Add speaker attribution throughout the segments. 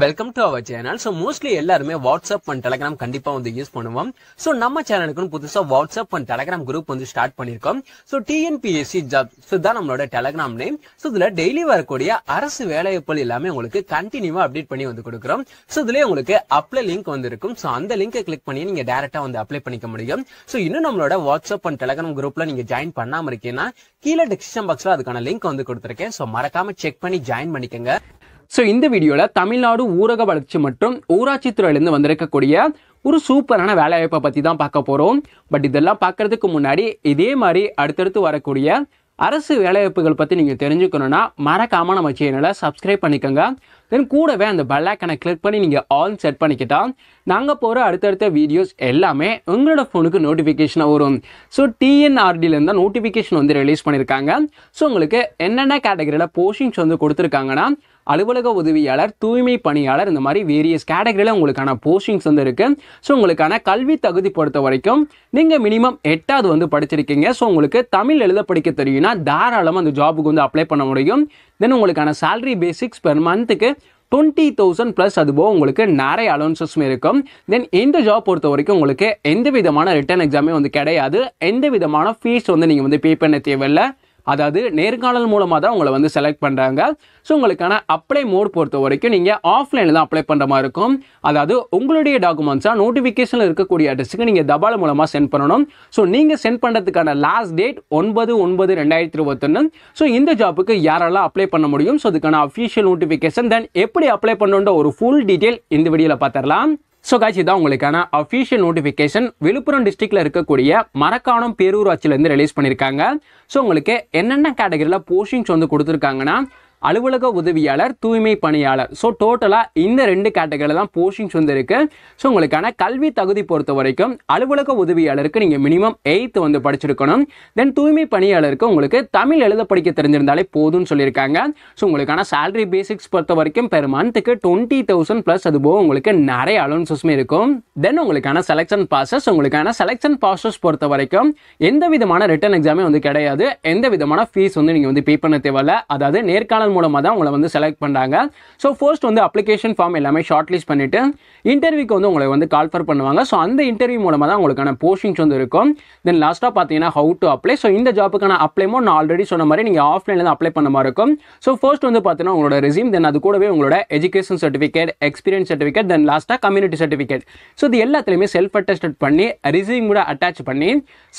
Speaker 1: welcome to our channel so mostly எல்லாருமே WhatsApp and Telegram கண்டிப்பாக வந்து யூஸ் பண்ணுவோம் ஸோ நம்ம சேனலுக்கு புதுசாக வாட்ஸ்அப் அண்ட் டெலகிராம் குரூப் வந்து ஸ்டார்ட் பண்ணியிருக்கோம் ஸோ டிஎன்பிஎஸ்சி ஜாப் ஸோ தான் நம்மளோட டெலகிராம் நேம் ஸோ இதில் டெய்லி வரக்கூடிய அரசு வேலைவாய்ப்புகள் எல்லாமே உங்களுக்கு கண்டினியூவாக அப்டேட் பண்ணி வந்து கொடுக்குறோம் ஸோ இதுலேயே உங்களுக்கு அப்ளை லிங்க் வந்து இருக்கும் ஸோ அந்த லிங்கை கிளிக் பண்ணி நீங்கள் டேரெக்டாக வந்து அப்ளை பண்ணிக்க முடியும் ஸோ இன்னும் நம்மளோட வாட்ஸ்அப் அண்ட் டெலகிராம் குரூப்பில் நீங்கள் ஜாயின் பண்ணாமல் இருக்கீங்கன்னா கீழே டிஸ்கிரிப்ஷன் பாக்ஸில் அதுக்கான லிங்க் வந்து கொடுத்துருக்கேன் ஸோ மறக்காமல் செக் பண்ணி ஜாயின் பண்ணிக்கங்க ஸோ இந்த வீடியோவில் தமிழ்நாடு ஊரக வளர்ச்சி மற்றும் ஊராட்சித்துறையிலேருந்து வந்திருக்கக்கூடிய ஒரு சூப்பரான வேலைவாய்ப்பை பற்றி தான் பார்க்க போகிறோம் பட் இதெல்லாம் பார்க்குறதுக்கு முன்னாடி இதே மாதிரி அடுத்தடுத்து வரக்கூடிய அரசு வேலைவாய்ப்புகள் பற்றி நீங்கள் தெரிஞ்சுக்கணுன்னா மறக்காமல் நம்ம சேனலை சப்ஸ்கிரைப் பண்ணிக்கோங்க தென் கூடவே அந்த பெல்லைக்கனை கிளிக் பண்ணி நீங்கள் ஆல் செட் பண்ணிக்கிட்டா நாங்கள் போகிற அடுத்தடுத்த வீடியோஸ் எல்லாமே உங்களோட ஃபோனுக்கு நோட்டிஃபிகேஷனாக வரும் ஸோ டிஎன்ஆர்டிலேருந்து நோட்டிஃபிகேஷன் வந்து ரிலீஸ் பண்ணியிருக்காங்க ஸோ உங்களுக்கு என்னென்ன கேட்டகரியில் போஸ்டிங்ஸ் வந்து கொடுத்துருக்காங்கன்னா அலுவலக உதவியாளர் தூய்மை பணியாளர் இந்த மாதிரி வேரியஸ் கேட்டகரியில் உங்களுக்கான போஸ்டிங்ஸ் வந்து இருக்குது ஸோ உங்களுக்கான கல்வி தகுதி பொறுத்த வரைக்கும் நீங்கள் மினிமம் எட்டாவது வந்து படிச்சிருக்கீங்க ஸோ உங்களுக்கு தமிழ் எழுத படிக்க தெரியும்னா தாராளமாக அந்த ஜாபுக்கு வந்து அப்ளை பண்ண முடியும் தென் உங்களுக்கான சேலரி பேசிக்ஸ் பெர் மந்த்துக்கு டுவெண்ட்டி தௌசண்ட் ப்ளஸ் அதுபோக உங்களுக்கு நிறைய அலோன்சஸும் இருக்கும் தென் இந்த ஜாப் பொறுத்த வரைக்கும் உங்களுக்கு எந்த விதமான ரிட்டர்ன் எக்ஸாமே வந்து கிடையாது எந்த விதமான ஃபீஸ் வந்து நீங்கள் வந்து பே பண்ண தேவையில்லை அதாவது நேர்காணல் மூலமாக தான் உங்களை வந்து செலக்ட் பண்ணுறாங்க ஸோ உங்களுக்கான அப்ளை மோட் பொறுத்த வரைக்கும் நீங்கள் ஆஃப்லைனில் தான் அப்ளை பண்ணுற மாதிரி இருக்கும் அதாவது உங்களுடைய டாக்குமெண்ட்ஸாக நோட்டிஃபிகேஷனில் இருக்கக்கூடிய அட்ரஸுக்கு நீங்கள் தபால் மூலமாக சென்ட் பண்ணணும் ஸோ நீங்கள் சென்ட் பண்ணுறதுக்கான லாஸ்ட் டேட் ஒன்பது ஒன்பது ரெண்டாயிரத்தி இருபத்தொன்று ஸோ இந்த ஜாப்புக்கு யாரெல்லாம் அப்ளை பண்ண முடியும் ஸோ அதுக்கான அஃபிஷியல் நோட்டிஃபிகேஷன் தென் எப்படி அப்ளை பண்ணுன்ற ஒரு ஃபுல் டீட்டெயில் இந்த வீடியோவில் பார்த்துடலாம் ஸோ காய்ச்சி தான் உங்களுக்கான அஃபீஷியல் நோட்டிஃபிகேஷன் விழுப்புரம் டிஸ்ட்ரிக்டில் இருக்கக்கூடிய மரக்காணம் பேரூராட்சியிலேருந்து ரிலீஸ் பண்ணியிருக்காங்க ஸோ உங்களுக்கு என்னென்ன கேட்டகரியில் போஸ்டிங்ஸ் வந்து கொடுத்துருக்காங்கன்னா அலுவலக உதவியாளர் தூய்மை பணியாளர் ஸோ டோட்டலாக இந்த ரெண்டு கேட்டகரியில் தான் போஸ்டிங்ஸ் வந்து இருக்குது ஸோ உங்களுக்கான கல்வி தகுதி பொறுத்த வரைக்கும் அலுவலக உதவியாளருக்கு நீங்கள் மினிமம் எயித்து வந்து படிச்சிருக்கணும் தென் தூய்மை பணியாளருக்கு உங்களுக்கு தமிழ் எழுத படிக்க தெரிஞ்சிருந்தாலே போதும்னு சொல்லியிருக்காங்க ஸோ உங்களுக்கான சேலரி பேசிக்ஸ் பொறுத்த வரைக்கும் பெர் மந்த்துக்கு டுவெண்ட்டி தௌசண்ட் ப்ளஸ் அது போக உங்களுக்கு நிறைய அலோன்சஸுமே இருக்கும் தென் உங்களுக்கான செலெக்ஷன் ப்ராசஸ் உங்களுக்கான செலெக்ஷன் ப்ராசஸ் பொறுத்த வரைக்கும் எந்த விதமான ரிட்டன் எக்ஸாமே வந்து கிடையாது எந்த விதமான ஃபீஸ் வந்து நீங்கள் வந்து பே பண்ண தேவையில்ல அதாவது நேர்காணல் அதன் மூலமாக தான் உங்களை வந்து செலக்ட் பண்ணுறாங்க ஸோ ஃபர்ஸ்ட் வந்து அப்ளிகேஷன் ஃபார்ம் எல்லாமே ஷார்ட் லிஸ்ட் பண்ணிவிட்டு இன்டர்வியூக்கு வந்து உங்களை வந்து கால்ஃபர் பண்ணுவாங்க ஸோ அந்த இன்டர்வியூ மூலமாக தான் உங்களுக்கான போஸ்டிங்ஸ் வந்து இருக்கும் தென் லாஸ்ட்டாக பார்த்தீங்கன்னா ஹவு டு அப்ளை ஸோ இந்த ஜாப்புக்கான அப்ளைமோ நான் ஆல்ரெடி சொன்ன மாதிரி நீங்கள் ஆஃப்லைனில் அப்ளை பண்ண மாதிரி இருக்கும் ஸோ ஃபர்ஸ்ட் வந்து பார்த்தீங்கன்னா உங்களோட ரெசியூம் தென் அது கூடவே உங்களோட education certificate experience certificate then லாஸ்ட்டாக கம்யூனிட்டி சர்டிஃபிகேட் ஸோ இது எல்லாத்துலேயுமே செல்ஃப் அட்டஸ்டட் பண்ணி ரிசீம் கூட அட்டாச் பண்ணி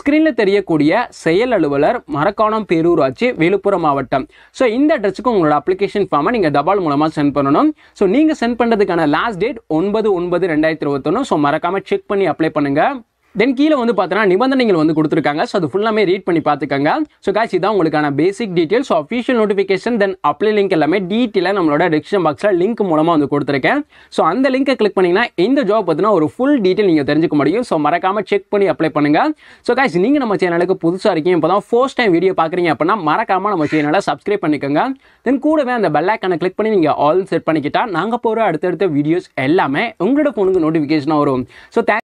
Speaker 1: ஸ்க்ரீனில் தெரியக்கூடிய செயல் அலுவலர் மரக்காணம் பேரூராட்சி விழுப்புரம் மாவட்டம் ஸோ இந்த அட்ரஸுக்கு உங்களோட அப்ளிகேஷன் ஃபார்மை நீங்கள் தபால் மூலமாக சென்ட் பண்ணணும் ஸோ நீங்கள் சென்ட் பண்ணுறதுக்கான லாஸ்ட் டேட் ஒன்பது ஒன்பது ரெண்டாயிரத்தி இருபத்தொன்று ஸோ மறக்காமல் செக் பண்ணி அப்ளை பண்ணுங்கள் தென் கீழே வந்து பார்த்தீங்கன்னா நிபந்தனைகள் வந்து கொடுத்துருக்காங்க ஸோ அது ஃபுல்லாமே ரீட் பண்ணி பார்த்துக்கோங்க ஸோ காய்ச்சி தான் உங்களுக்கான basic details so official notification then apply link எல்லாமே டீட்டெயிலாக நம்மளோட டிஸ்கிரிப்ஷன் பாக்ஸில் லிங்க் மூலமாக வந்து கொடுத்துருக்கேன் ஸோ அந்த லிங்கை கிளிக் பண்ணிங்கன்னா இந்த ஜாப் பார்த்தீங்கன்னா ஒரு ஃபுல் டீட்டெயில் நீங்கள் தெரிஞ்சுக்க முடியும் ஸோ மறக்காமல் செக் பண்ணி அப்ளை பண்ணுங்கள் ஸோ காய்ச்சி நீங்கள் நம்ம சேனலுக்கு புதுசாக இருக்கீங்க இப்போ தான் ஃபர்ஸ்ட் டைம் வீடியோ பார்க்குறீங்க அப்படின்னா மறக்காமல் நம்ம சேனலை சப்ஸ்கிரைப் பண்ணிக்கோங்க தென் கூடவே அந்த பெல்லைக்கான கிளிக் பண்ணி நீங்கள் ஆல் செட் பண்ணிக்கிட்டால் நாங்கள் போகிற அடுத்தடுத்த வீடியோஸ் எல்லாமே உங்களோட ஃபோனுக்கு நோட்டிஃபிகேஷனாக வரும் ஸோ தேங்க்